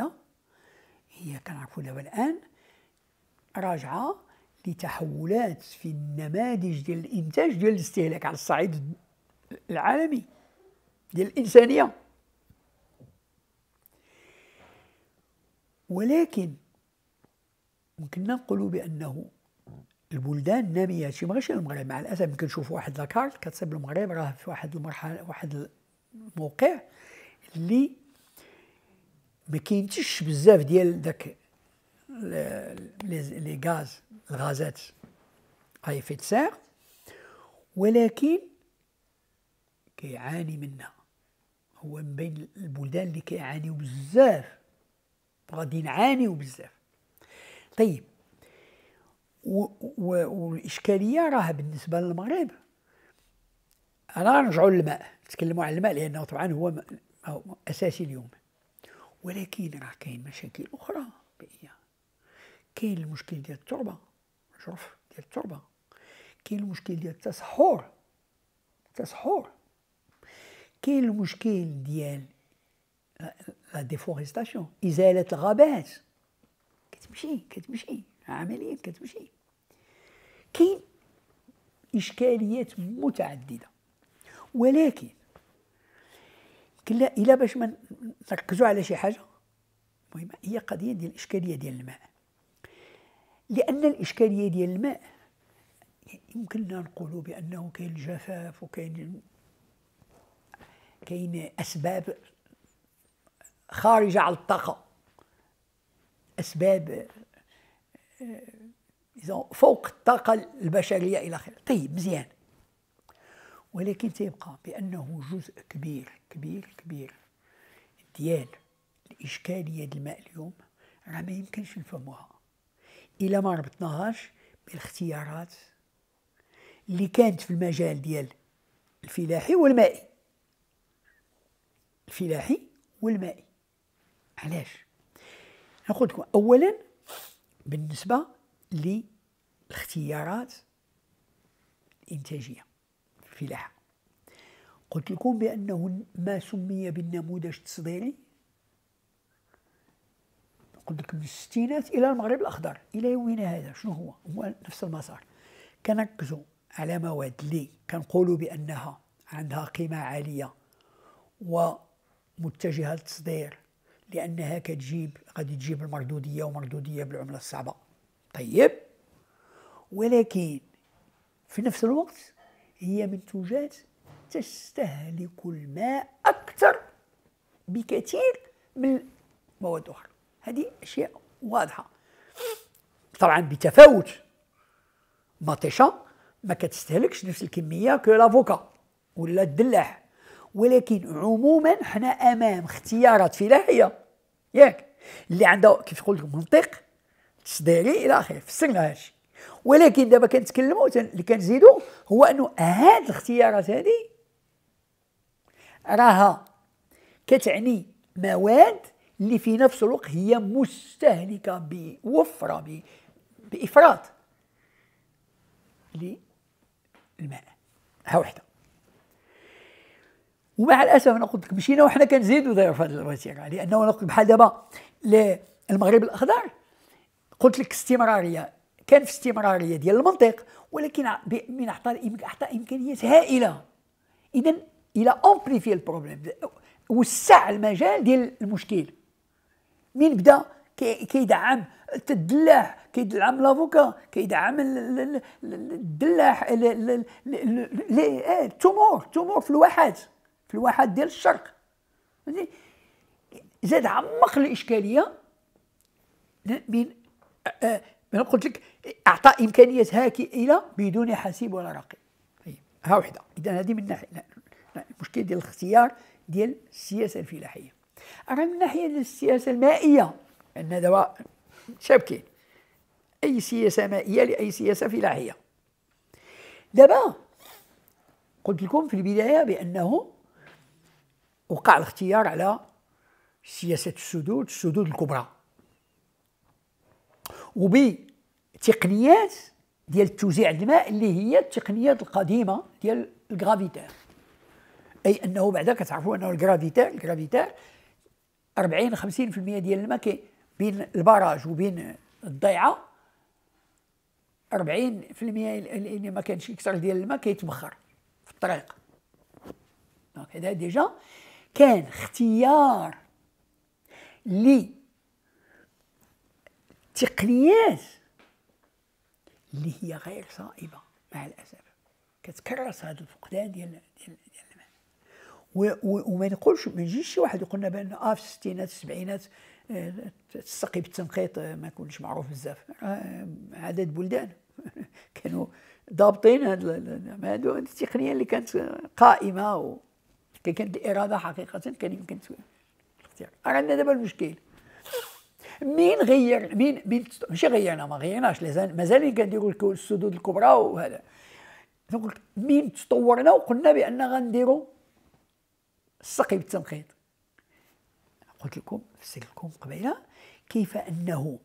الخلافية هي كنعرفوا دابا الآن راجعة لتحولات في النماذج ديال الإنتاج ديال الاستهلاك على الصعيد العالمي ديال الإنسانية ولكن ممكن نقولوا بأنه البلدان النامية شي ماغيش المغرب مع الأسف ممكن كنشوفوا واحد لاكارت كتصيب المغرب راه في واحد المرحلة واحد الموقع اللي ما كاينتش بزاف ديال داك لي غاز الغازات في سير ولكن كيعاني منها هو من بين البلدان اللي كيعانيو بزاف غادي نعانيو بزاف طيب و و والاشكاليه راه بالنسبه للمغرب راه نرجعوا للماء تكلموا على الماء لانه طبعا هو اساسي اليوم ولكن راه كاين مشاكل اخرى بيئيه كاين المشكل ديال التربه الجرف ديال التربه كاين المشكل ديال التصحر التصحر كاين المشكل ديال لا ديفوريستاسيون ازاله الغابات كتمشي كتمشي عمليا كتمشي كاين اشكاليات متعدده ولكن لكن لا الا باش ما نركزوا على شي حاجه المهمه هي قضيه ديال الاشكاليه ديال الماء لان الاشكاليه ديال الماء يمكننا نقولوا بانه كاين الجفاف وكاين كاين اسباب خارجه على الطاقه اسباب آه، فوق الطاقه البشريه الى اخره طيب مزيان ولكن تيبقى بانه جزء كبير كبير كبير ديال الإشكالية ديال الماء اليوم راه ما يمكنش نفهموها إلا ما ربطناهاش بالاختيارات اللي كانت في المجال ديال الفلاحي والمائي الفلاحي والمائي علاش نقول لكم اولا بالنسبه للاختيارات الانتاجيه في الفلاحه قلت لكم بأنه ما سمي بالنموذج التصديري قلت لك من الستينات إلى المغرب الأخضر إلى يومنا هذا شنو هو؟ هو نفس المسار كنركزوا على مواد اللي كنقولوا بأنها عندها قيمة عالية ومتجهة للتصدير لأنها كتجيب غادي تجيب المردودية ومردودية بالعملة الصعبة طيب ولكن في نفس الوقت هي منتوجات تستهلك الماء أكثر بكثير من مواد أخرى هذه أشياء واضحة طبعا بتفاوت مطيشة ما كتستهلكش نفس الكمية كو لافوكا ولا الدلاح ولكن عموما حنا امام اختيارات فلاحيه ياك اللي عندها كيف قلت لك منطق تصديري الى اخره فسرنا هادشي ولكن دابا كنتكلموا اللي كنزيدوا هو انه هاد الاختيارات هذه راها كتعني مواد اللي في نفس الوقت هي مستهلكه بوفره بافراط للماء ها وحده ومع الاسف انا قلت لك مشينا وحنا كنزيدوا داير في هذه الوتيره لانه انا قلت بحال دابا المغرب الاخضر قلت لك استمراريه كان في استمراريه ديال المنطق ولكن من اعطى اعطى امكانيات هائله اذا الى امبليفي البروبليم وسع المجال ديال المشكل مين بدا كيدعم الدلاح كيدعم لافوكا كيدعم الدلاح التومور التومور في الواحات في الواحات ديال الشرق زاد عمق الاشكاليه من انا قلت لك اعطى امكانيات الى بدون حاسب ولا رقيب ها وحده اذا هذه من ناحيه المشكل طيب، ديال الاختيار ديال السياسه الفلاحيه راه من ناحيه السياسه المائيه ان دابا شابكين اي سياسه مائيه لاي سياسه فلاحيه دابا قلت لكم في البدايه بانه وقع الاختيار على سياسه السدود السدود الكبرى وبتقنيات ديال توزيع الماء اللي هي التقنيات القديمه ديال الجرافيتير اي انه بعدا كتعرفوا انه الجرافيتار الجرافيتار 40 50% ديال الماء كاين بين البراج وبين الضيعه 40% اللي ما كانش اكثر ديال الماء كيتبخر في الطريق دونك هذا ديجا كان اختيار لي تقنيات اللي هي غير صائبه مع الاسف كتكرس هذا الفقدان ديال ديال, ديال وما نقولش ما يجيش شي واحد يقول لنا بان اه في الستينات السبعينات تستقي آه، بالتنقيط آه، ما كنتش معروف بزاف آه، عدد بلدان كانوا ضابطين هذه التقنيه اللي كانت قائمه و كانت الاراده حقيقه كان يمكن الاختيار عندنا دابا المشكل مين غير مين مين ماشي غيرنا ما غيرناش مازال كنديروا السدود الكبرى وهذا قلت مين تطورنا وقلنا بان غنديروا السقي بالتنقيط قلت لكم فسرت لكم قبيله كيف انه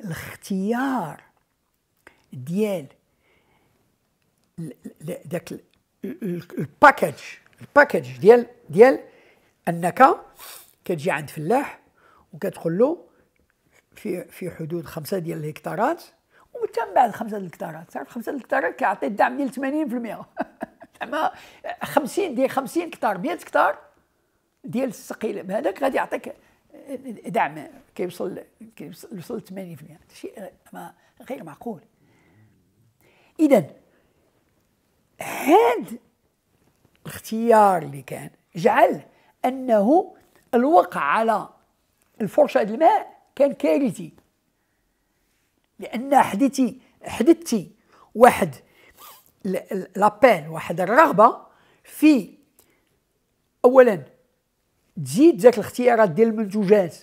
الاختيار ديال ذاك الباكج الباكج ديال ديال انك كتجي عند فلاح وكتقول له في في حدود خمسه ديال الهكتارات ومن بعد خمسه ديال الهكتارات تعرف خمسه ديال الهكتارات كيعطي الدعم ديال 80% زعما 50 ديال 50 هكتار 100 هكتار ديال الثقيل هذاك غادي يعطيك آه، دعم كيوصل كيوصل 80% شيء غير معقول اذا هذا الاختيار اللي كان جعل انه الوقع على الفرشه الماء كان كارثي لان حدثتي حدثتي واحد لابيل واحد الرغبه في اولا تزيد ذاك الاختيارات ديال المنتوجات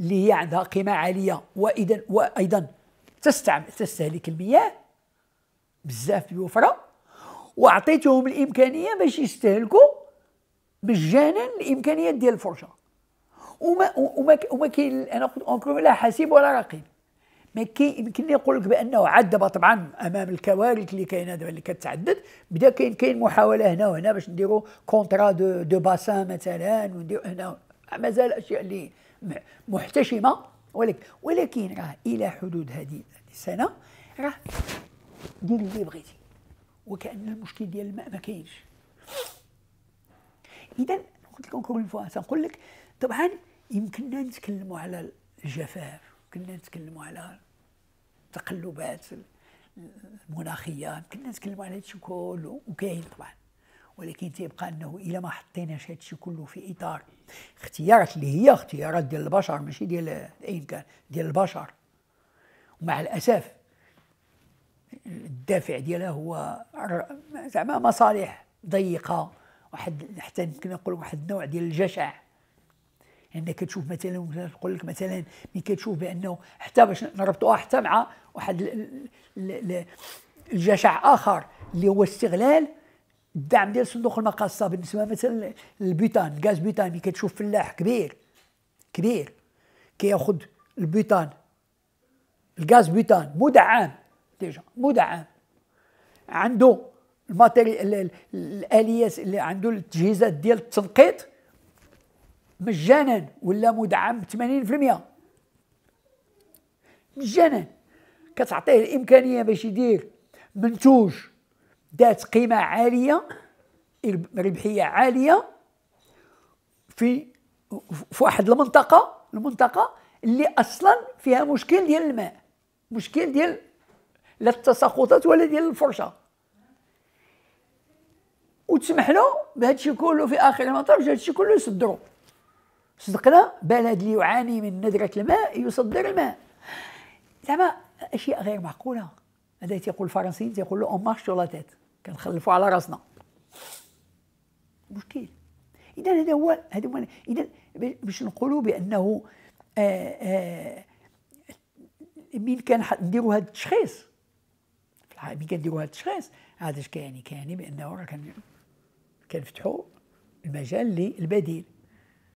اللي هي عندها قيمه عاليه واذا وايضا تستعمل تستهلك المياه بزاف بوفره واعطيتهم الامكانيه باش يستهلكوا مجانا الامكانيات ديال الفرشه وما وما وما كاين انا قلت لا حاسب ولا رقيب ما يمكن يقول لك بانه عذب طبعا امام الكوارث اللي كاينه دابا اللي كتعدد بدا كاين كاين محاوله هنا وهنا باش نديروا كونترا دو دو باسان مثلا ونديروا هنا مازال اشياء اللي محتشمه ولكن ولكن راه الى حدود هذه السنه راه دير اللي بغيتي وكان المشكل ديال الماء ما كاينش اذا قلت لكم اون فوا سنقول لك طبعا يمكننا نتكلموا على الجفاف كنا نتكلموا على التقلبات المناخيه كنا نتكلموا على هادشي كله وكاين طبعا ولكن تيبقى انه الا ما حطيناش هادشي كله في اطار اختيارات اللي هي اختيارات ديال البشر ماشي ديال اين كان ديال البشر ومع الاسف الدافع ديالها هو زعما مصالح ضيقه واحد حتى يمكن نقول واحد النوع ديال الجشع انك تشوف مثلا تقول لك مثلا ملي كتشوف بانه حتى باش نربطوها حتى مع واحد الجشع اخر اللي هو استغلال الدعم ديال صندوق المقاصه بالنسبه مثلا للبيتان الغاز بيتان ملي كتشوف فلاح كبير كبير كياخذ البيتان الغاز بيتان مدعم ديجا مدعم عنده الماتيريال الاليات اللي عنده التجهيزات ديال التنقيط مجانا ولا مدعم 80% مجانا كتعطيه الامكانيه باش يدير منتوج ذات قيمه عاليه ربحيه عاليه في في واحد المنطقه المنطقه اللي اصلا فيها مشكل ديال الماء مشكل ديال لا التساقطات ولا ديال الفرشه وتسمح له بهذا الشيء كله في اخر المطاف هذا الشيء كله يصدروا صدقنا بلد اللي يعاني من ندرة الماء يصدر الماء زعما اشياء غير معقوله هذا تيقول الفرنسيين تيقول له اون مارش سور لا تيت كنخلفوا على راسنا مشكل اذا هذا هو هذا هو اذا باش نقولوا بانه آه، آه، مين كان نديروا هذا التشخيص مين نديروا هذا التشخيص هذا اش كيعني كيعني بانه راه كنفتحوا المجال للبديل